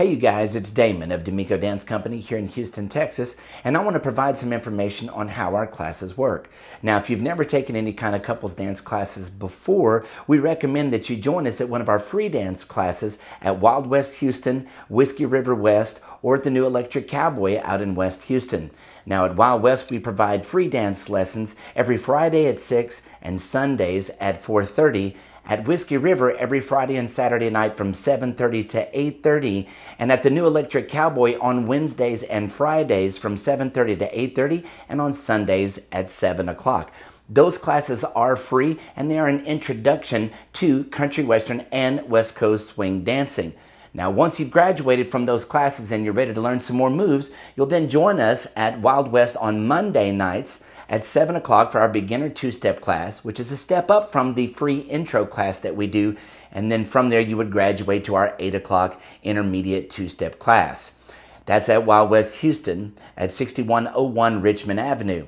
Hey you guys, it's Damon of D'Amico Dance Company here in Houston, Texas, and I want to provide some information on how our classes work. Now, if you've never taken any kind of couples dance classes before, we recommend that you join us at one of our free dance classes at Wild West Houston, Whiskey River West, or at the new Electric Cowboy out in West Houston. Now, at Wild West, we provide free dance lessons every Friday at 6 and Sundays at 4.30, at Whiskey River every Friday and Saturday night from 7.30 to 8.30 and at the New Electric Cowboy on Wednesdays and Fridays from 7.30 to 8.30 and on Sundays at 7 o'clock. Those classes are free and they are an introduction to country western and west coast swing dancing. Now, once you've graduated from those classes and you're ready to learn some more moves, you'll then join us at Wild West on Monday nights at 7 o'clock for our beginner two-step class, which is a step up from the free intro class that we do. And then from there, you would graduate to our 8 o'clock intermediate two-step class. That's at Wild West Houston at 6101 Richmond Avenue.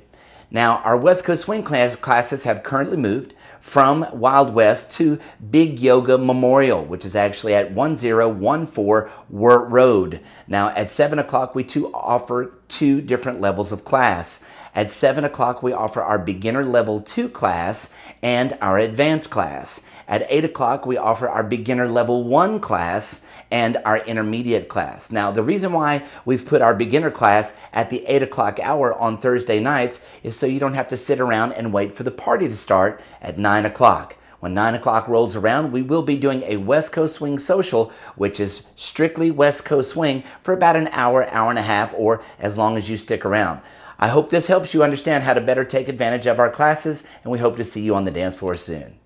Now, our West Coast Swing class classes have currently moved from Wild West to Big Yoga Memorial, which is actually at 1014 Wirt Road. Now, at 7 o'clock, we too offer two different levels of class. At 7 o'clock, we offer our beginner level 2 class and our advanced class. At 8 o'clock, we offer our beginner level 1 class and our intermediate class. Now, the reason why we've put our beginner class at the 8 o'clock hour on Thursday nights is so you don't have to sit around and wait for the party to start at 9 o'clock. When 9 o'clock rolls around, we will be doing a West Coast Swing social, which is strictly West Coast Swing for about an hour, hour and a half, or as long as you stick around. I hope this helps you understand how to better take advantage of our classes, and we hope to see you on the dance floor soon.